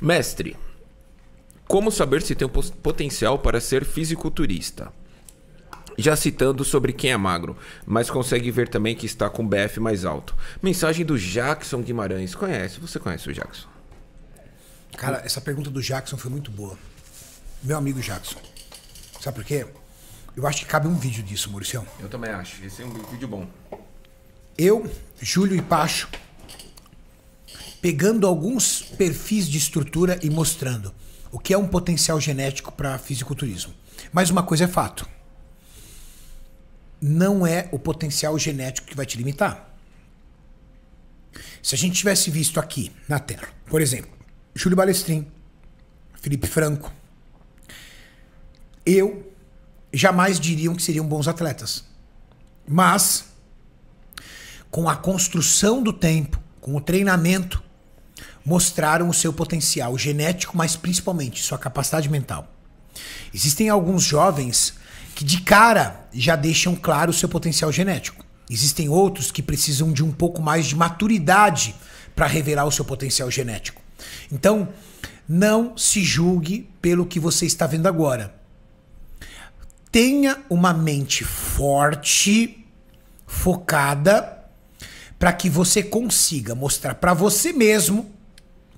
Mestre, como saber se tem um potencial para ser fisiculturista? Já citando sobre quem é magro, mas consegue ver também que está com BF mais alto. Mensagem do Jackson Guimarães. Conhece? Você conhece o Jackson? Cara, essa pergunta do Jackson foi muito boa. Meu amigo Jackson. Sabe por quê? Eu acho que cabe um vídeo disso, Mauricião. Eu também acho. Esse é um vídeo bom. Eu, Júlio e Pacho pegando alguns perfis de estrutura e mostrando o que é um potencial genético para fisiculturismo. Mas uma coisa é fato: não é o potencial genético que vai te limitar. Se a gente tivesse visto aqui na Terra, por exemplo, Júlio Balestrin, Felipe Franco, eu jamais diriam que seriam bons atletas. Mas com a construção do tempo, com o treinamento, mostraram o seu potencial genético, mas principalmente sua capacidade mental. Existem alguns jovens que de cara já deixam claro o seu potencial genético. Existem outros que precisam de um pouco mais de maturidade para revelar o seu potencial genético. Então, não se julgue pelo que você está vendo agora. Tenha uma mente forte, focada, para que você consiga mostrar para você mesmo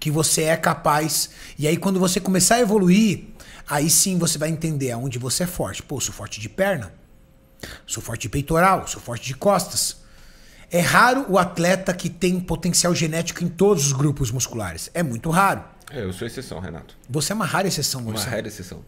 que você é capaz. E aí, quando você começar a evoluir, aí sim você vai entender aonde você é forte. Pô, sou forte de perna, sou forte de peitoral, sou forte de costas. É raro o atleta que tem potencial genético em todos os grupos musculares. É muito raro. É, eu sou exceção, Renato. Você é uma rara exceção, Uma você. rara exceção.